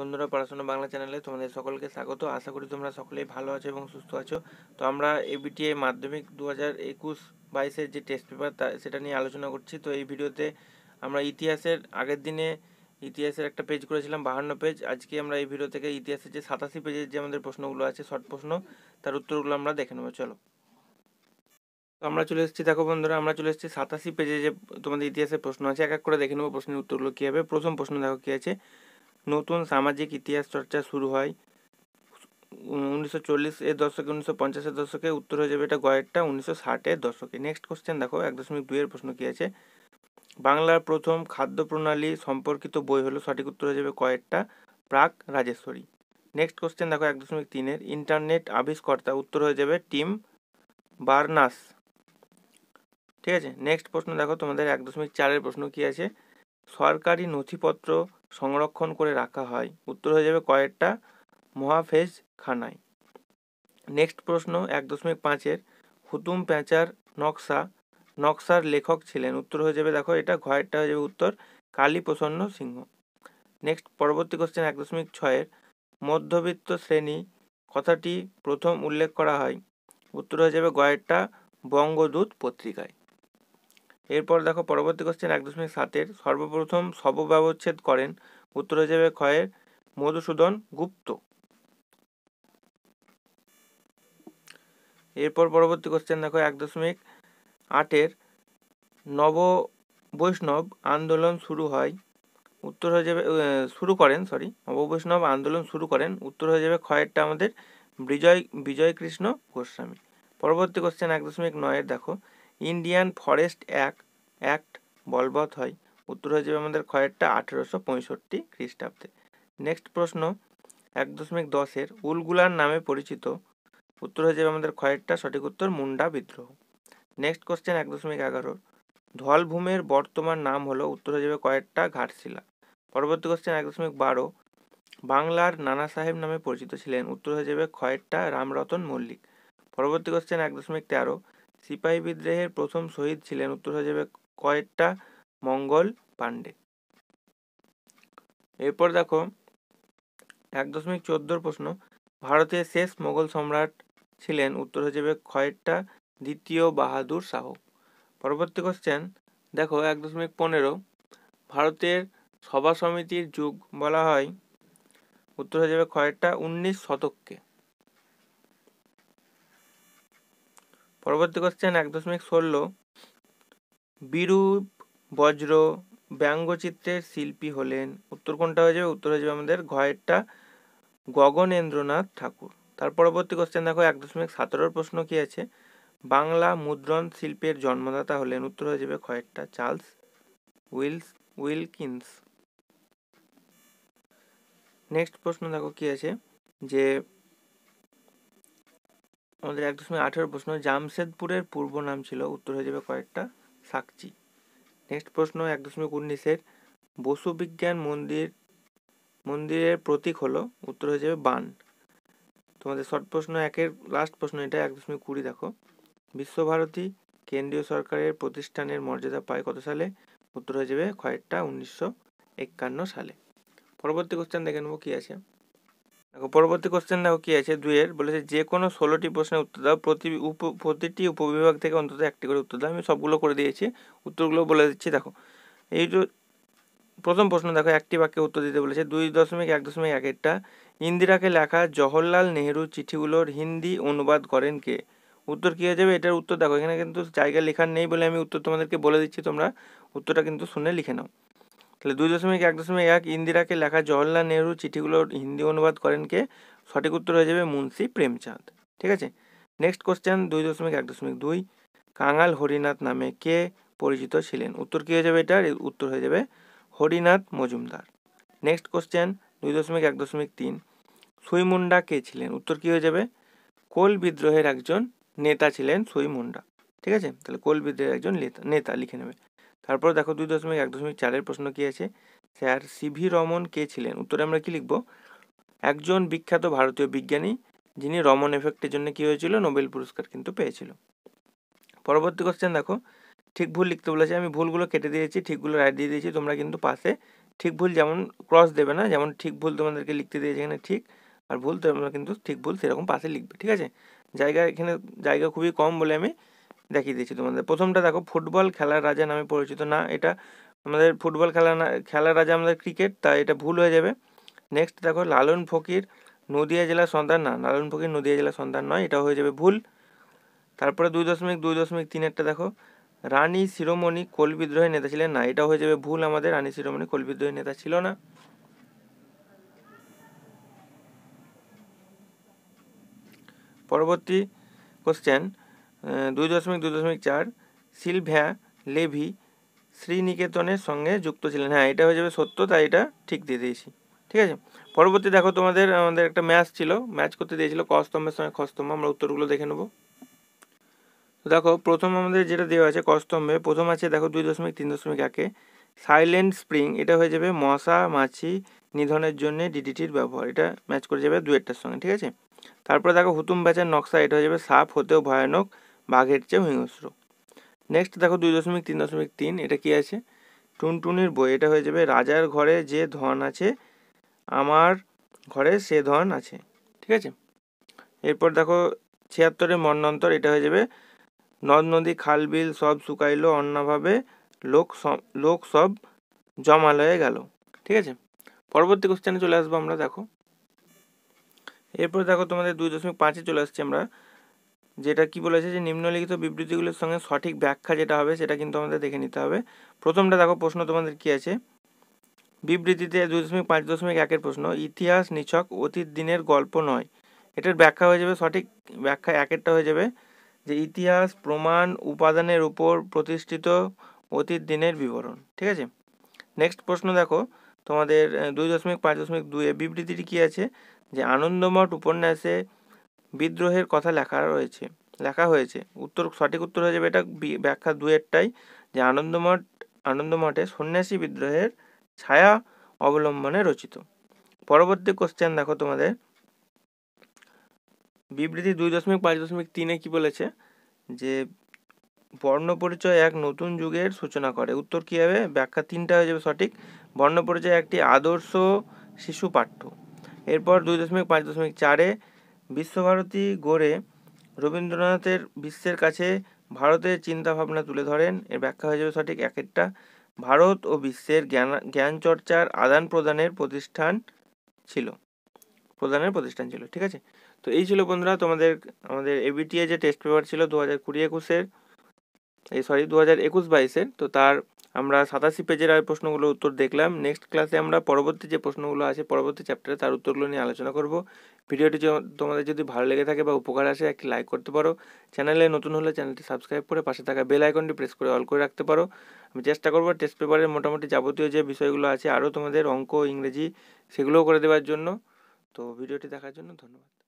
বন্ধুরা পড়াশোনা বাংলা চ্যানেলে তোমাদের সকলকে স্বাগত আশা করি তোমরা সকলেই ভালো আছো এবং সুস্থ আছো তো আমরা এবিটিএ মাধ্যমিক দু হাজার একুশ বাইশের যে টেস্ট পেপার তা সেটা নিয়ে আলোচনা করছি তো এই ভিডিওতে আমরা ইতিহাসের আগের দিনে ইতিহাসের একটা পেজ করেছিলাম বাহান্ন পেজ আজকে আমরা এই ভিডিও থেকে ইতিহাসের যে সাতাশি পেজের যে আমাদের প্রশ্নগুলো আছে শর্ট প্রশ্ন তার উত্তরগুলো আমরা দেখে নেবো চলো আমরা চলে এসেছি দেখো বন্ধুরা আমরা চলে এসেছি সাতাশি পেজে যে তোমাদের ইতিহাসের প্রশ্ন আছে এক এক করে দেখে নেবো প্রশ্নের উত্তরগুলো কী হবে প্রথম প্রশ্ন দেখো কী আছে নতুন সামাজিক ইতিহাস চর্চা শুরু হয় উনিশশো চল্লিশ এর দশকে উনিশশো পঞ্চাশের দশকে উত্তর হয়ে যাবে এটা গয়েরটা উনিশশো ষাটের দশকে নেক্সট কোশ্চেন দেখো এক দশমিক দুইয়ের প্রশ্ন কী আছে বাংলার প্রথম খাদ্য প্রণালী সম্পর্কিত বই হলো সঠিক উত্তর হয়ে যাবে কয়েকটা প্রাক রাজেশ্বরী নেক্সট কোশ্চেন দেখো এক দশমিক তিনের ইন্টারনেট আবিষ্কর্তা উত্তর হয়ে যাবে টিম বার্নাস ঠিক আছে নেক্সট প্রশ্ন দেখো তোমাদের এক দশমিক চারের প্রশ্ন কী আছে সরকারি নথিপত্র সংরক্ষণ করে রাখা হয় উত্তর হয়ে যাবে কয়েকটা মহাফেজ খানায় নেক্সট প্রশ্ন এক দশমিক পাঁচের হুতুম প্যাঁচার নকশা নকশার লেখক ছিলেন উত্তর হয়ে যাবে দেখো এটা ঘয়েরটা হয়ে যাবে উত্তর কালী প্রসন্ন সিংহ নেক্সট পরবর্তী কোশ্চেন এক দশমিক ছয়ের মধ্যবিত্ত শ্রেণী কথাটি প্রথম উল্লেখ করা হয় উত্তর হয়ে যাবে গয়েরটা বঙ্গদূত পত্রিকায় এরপর দেখো পরবর্তী কোশ্চেন এক দশমিক সাতের সর্বপ্রথম সবব্যবচ্ছেদ করেন উত্তর হয়ে যাবে ক্ষয়ের মধুসূদন গুপ্ত এরপর পরবর্তী কোশ্চেন দেখো এক দশমিক আটের নব বৈষ্ণব আন্দোলন শুরু হয় উত্তর হয়ে যাবে শুরু করেন সরি নববৈষ্ণব আন্দোলন শুরু করেন উত্তর হয়ে যাবে ক্ষয়েরটা আমাদের বিজয় বিজয়কৃষ্ণ গোস্বামী পরবর্তী কোশ্চেন এক দশমিক নয়ের দেখো ইন্ডিয়ান ফরেস্ট অ্যাক্ট অ্যাক্ট বলবৎ হয় উত্তর হয়ে যাবে আমাদের খয়েরটা আঠেরোশো পঁয়ষট্টি খ্রিস্টাব্দে নেক্সট প্রশ্ন এক দশমিক দশের উলগুলার নামে পরিচিত উত্তর হয়ে যাবে আমাদের খয়েরটা সঠিক উত্তর মুন্ডা বিদ্রোহ নেক্সট কোশ্চেন এক দশমিক এগারোর ধলভূমের বর্তমান নাম হলো উত্তর হয়ে যাবে কয়েকটা ঘাটশিলা পরবর্তী কোশ্চেন এক দশমিক বারো বাংলার নানা সাহেব নামে পরিচিত ছিলেন উত্তর হয়ে যাবে খয়েরটা রামরতন মল্লিক পরবর্তী কোশ্চেন এক দশমিক তেরো সিপাহী বিদ্রোহের প্রথম শহীদ ছিলেন উত্তর হিসেবে কয়েকটা মঙ্গল পাণ্ডে এরপর দেখো এক দশমিক চোদ্দোর প্রশ্ন ভারতের শেষ মোগল সম্রাট ছিলেন উত্তর হিসেবে কয়েকটা দ্বিতীয় বাহাদুর শাহ পরবর্তী কোশ্চেন দেখো এক দশমিক পনেরো ভারতের সভা সমিতির যুগ বলা হয় উত্তর হিসেবে কয়েকটা উনিশ শতককে পরবর্তী কোশ্চেন এক দশমিক ষোলো বিরূপ বজ্র ব্যঙ্গচিত্রের শিল্পী হলেন উত্তর কোনটা হয়ে যাবে উত্তর হয়ে যাবে আমাদের ঘয়েরটা গগনেন্দ্রনাথ ঠাকুর তার পরবর্তী কোশ্চেন দেখো এক দশমিক সতেরোর প্রশ্ন কী আছে বাংলা মুদ্রণ শিল্পের জন্মদাতা হলেন উত্তর হয়ে যাবে খয়েরটা চার্লস উইলস উইলকিন্স নেক্সট প্রশ্ন দেখো কী আছে যে আমাদের এক দশমিক আঠেরো প্রশ্ন জামশেদপুরের পূর্ব নাম ছিল উত্তর হয়ে যাবে কয়েকটা সাকচি নেক্সট প্রশ্ন এক দশমিক উনিশের বসুবিজ্ঞান মন্দির মন্দিরের প্রতীক হলো উত্তর হয়ে যাবে বান তোমাদের শর্ট প্রশ্ন একের লাস্ট প্রশ্ন এটা এক দশমিক কুড়ি দেখো বিশ্বভারতী কেন্দ্রীয় সরকারের প্রতিষ্ঠানের মর্যাদা পায় কত সালে উত্তর হয়ে যাবে কয়েকটা উনিশশো একান্ন সালে পরবর্তী কোশ্চেন দেখে নেবো কী আছে দেখো পরবর্তী কোশ্চেন দেখো কী আছে দুয়ের বলেছে যে কোনো ষোলোটি প্রশ্নের উত্তর দাও প্রতি উপ প্রতিটি উপবিভাগ থেকে অন্তত একটি করে উত্তর দাও আমি সবগুলো করে দিয়েছি উত্তরগুলো বলে দিচ্ছি দেখো এই যে প্রথম প্রশ্ন দেখো একটি বাক্যে উত্তর দিতে বলেছে দুই দশমিক এক দশমিক এক একটা ইন্দিরাকে লেখা জওহরলাল নেহেরু চিঠিগুলোর হিন্দি অনুবাদ করেন কে উত্তর কী হয়ে যাবে এটার উত্তর দেখো এখানে কিন্তু জায়গা লেখার নেই বলে আমি উত্তর তোমাদেরকে বলে দিচ্ছি তোমরা উত্তরটা কিন্তু শুনে লিখে নাও তাহলে দুই দশমিক এক দশমিক এক ইন্দিরাকে লেখা জওয়াহরলাল নেহরু চিঠিগুলোর হিন্দি অনুবাদ করেন কে সঠিক উত্তর হয়ে যাবে মুন্সি প্রেমচাঁদ ঠিক আছে নেক্সট কোশ্চেন দুই দশমিক এক দশমিক দুই কাঙাল হরিনাথ নামে কে পরিচিত ছিলেন উত্তর কী হয়ে যাবে এটার উত্তর হয়ে যাবে হরিনাথ মজুমদার নেক্সট কোশ্চেন দুই দশমিক এক দশমিক তিন মুন্ডা কে ছিলেন উত্তর কী হয়ে যাবে কোল বিদ্রোহের একজন নেতা ছিলেন মুন্ডা ঠিক আছে তাহলে কোল বিদ্রোহের একজন নেতা লিখে নেবে তারপর দেখো দুই দশমিক এক দশমিক চারের প্রশ্ন কী আছে স্যার সিভি রমন কে ছিলেন উত্তরে আমরা কি লিখব একজন বিখ্যাত ভারতীয় বিজ্ঞানী যিনি রমন এফেক্টের জন্য কী হয়েছিল নোবেল পুরস্কার কিন্তু পেয়েছিল পরবর্তী কোশ্চেন দেখো ঠিক ভুল লিখতে বলেছে আমি ভুলগুলো কেটে দিয়েছি ঠিকগুলো রাইট দিয়ে দিয়েছি তোমরা কিন্তু পাশে ঠিক ভুল যেমন ক্রস দেবে না যেমন ঠিক ভুল তোমাদেরকে লিখতে দিয়েছে এখানে ঠিক আর ভুল তোমরা কিন্তু ঠিক ভুল সেরকম পাশে লিখবে ঠিক আছে জায়গা এখানে জায়গা খুবই কম বলে আমি দেখিয়ে দিচ্ছি তোমাদের প্রথমটা দেখো ফুটবল খেলার রাজা নামে পরিচিত না এটা আমাদের ফুটবল খেলা না খেলার রাজা আমাদের ক্রিকেট তাই এটা ভুল হয়ে যাবে নেক্সট দেখো লালন ফকির নদিয়া জেলার সন্তান না লালন ফকির নদিয়া জেলার সন্তান নয় এটা হয়ে যাবে ভুল তারপরে দুই দশমিক দুই দশমিক তিন একটা দেখো রানী শিরোমণি কোল বিদ্রোহের নেতা ছিলেন না এটা হয়ে যাবে ভুল আমাদের রানী শিরোমণি কোল বিদ্রোহের নেতা ছিল না পরবর্তী কোশ্চেন দুই দশমিক দুই দশমিক চার সিলভ্যা লেভি শ্রীনিকেতনের সঙ্গে যুক্ত ছিলেন হ্যাঁ এটা হয়ে যাবে সত্য তাই এটা ঠিক দিয়ে দিয়েছি ঠিক আছে পরবর্তী দেখো তোমাদের আমাদের একটা ম্যাচ ছিল ম্যাচ করতে দিয়েছিল কস্তম্ভের সঙ্গে খস্তম্ভ আমরা উত্তরগুলো দেখে নেবো দেখো প্রথম আমাদের যেটা দেওয়া আছে কস্তম্ভে প্রথম আছে দেখো দুই দশমিক তিন দশমিক একে সাইলেন্ট স্প্রিং এটা হয়ে যাবে মশা মাছি নিধনের জন্য ডিডিটির ব্যবহার এটা ম্যাচ করে যাবে একটার সঙ্গে ঠিক আছে তারপরে দেখো হুতুম ব্যাচের নকশা এটা হয়ে যাবে সাপ হতেও ভয়ানক বাঘের চেয়েও হিংস্র নেক্সট দেখো দুই দশমিক তিন দশমিক তিন এটা কি আছে টুনটুনির বই এটা হয়ে যাবে রাজার ঘরে যে ধন আছে আমার ঘরে সে ধন আছে ঠিক আছে এরপর দেখো ছিয়াত্তরের মর্ণান্তর এটা হয়ে যাবে নদ নদী খাল বিল সব শুকাইলো অন্যভাবে লোক সব লোক সব জমালয়ে গেল ঠিক আছে পরবর্তী কোশ্চেনে চলে আসবো আমরা দেখো এরপর দেখো তোমাদের দুই দশমিক পাঁচে চলে আসছি আমরা যেটা কি বলেছে যে নিম্নলিখিত বিবৃতিগুলোর সঙ্গে সঠিক ব্যাখ্যা যেটা হবে সেটা কিন্তু আমাদের দেখে নিতে হবে প্রথমটা দেখো প্রশ্ন তোমাদের কি আছে বিবৃতিতে দুই দশমিক পাঁচ দশমিক একের প্রশ্ন ইতিহাস নিছক অতীত দিনের গল্প নয় এটার ব্যাখ্যা হয়ে যাবে সঠিক ব্যাখ্যা একেরটা হয়ে যাবে যে ইতিহাস প্রমাণ উপাদানের উপর প্রতিষ্ঠিত অতীত দিনের বিবরণ ঠিক আছে নেক্সট প্রশ্ন দেখো তোমাদের দুই দশমিক পাঁচ দশমিক দুয়ে বিবৃতিটি কী আছে যে আনন্দমঠ উপন্যাসে বিদ্রোহের কথা লেখা রয়েছে লেখা হয়েছে উত্তর সঠিক উত্তর হয়ে যাবে এটা ব্যাখ্যা দুয়েরটাই যে আনন্দমঠ আনন্দমঠে সন্ন্যাসী বিদ্রোহের ছায়া অবলম্বনে রচিত পরবর্তী কোশ্চেন দেখো তোমাদের বিবৃতি দুই দশমিক পাঁচ দশমিক তিনে কী বলেছে যে বর্ণপরিচয় এক নতুন যুগের সূচনা করে উত্তর কী হবে ব্যাখ্যা তিনটা হয়ে যাবে সঠিক বর্ণপরিচয় একটি আদর্শ শিশু পাঠ্য এরপর দুই দশমিক পাঁচ দশমিক চারে বিশ্বভারতী গড়ে রবীন্দ্রনাথের বিশ্বের কাছে ভারতের চিন্তাভাবনা তুলে ধরেন এর ব্যাখ্যা হয়ে যাবে সঠিক এক একটা ভারত ও বিশ্বের জ্ঞান জ্ঞান চর্চার আদান প্রদানের প্রতিষ্ঠান ছিল প্রদানের প্রতিষ্ঠান ছিল ঠিক আছে তো এই ছিল বন্ধুরা তোমাদের আমাদের এবিটিএ যে টেস্ট পেপার ছিল দু হাজার কুড়ি একুশের এই সরি দু হাজার একুশ বাইশের তো তার আমরা সাতাশি পেজের আর প্রশ্নগুলোর উত্তর দেখলাম নেক্সট ক্লাসে আমরা পরবর্তী যে প্রশ্নগুলো আছে পরবর্তী চ্যাপ্টারে তার উত্তরগুলো নিয়ে আলোচনা করব ভিডিওটি তোমাদের যদি ভালো লেগে থাকে বা উপকার আসে একটি লাইক করতে পারো চ্যানেলে নতুন হলে চ্যানেলটি সাবস্ক্রাইব করে পাশে থাকা বেল আইকনটি প্রেস করে অল করে রাখতে পারো আমি চেষ্টা করবো টেস্ট পেপারের মোটামুটি যাবতীয় যে বিষয়গুলো আছে আরও তোমাদের অঙ্ক ইংরেজি সেগুলোও করে দেওয়ার জন্য তো ভিডিওটি দেখার জন্য ধন্যবাদ